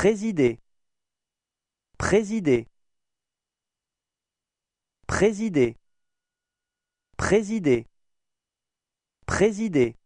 Présider présider présider présider présider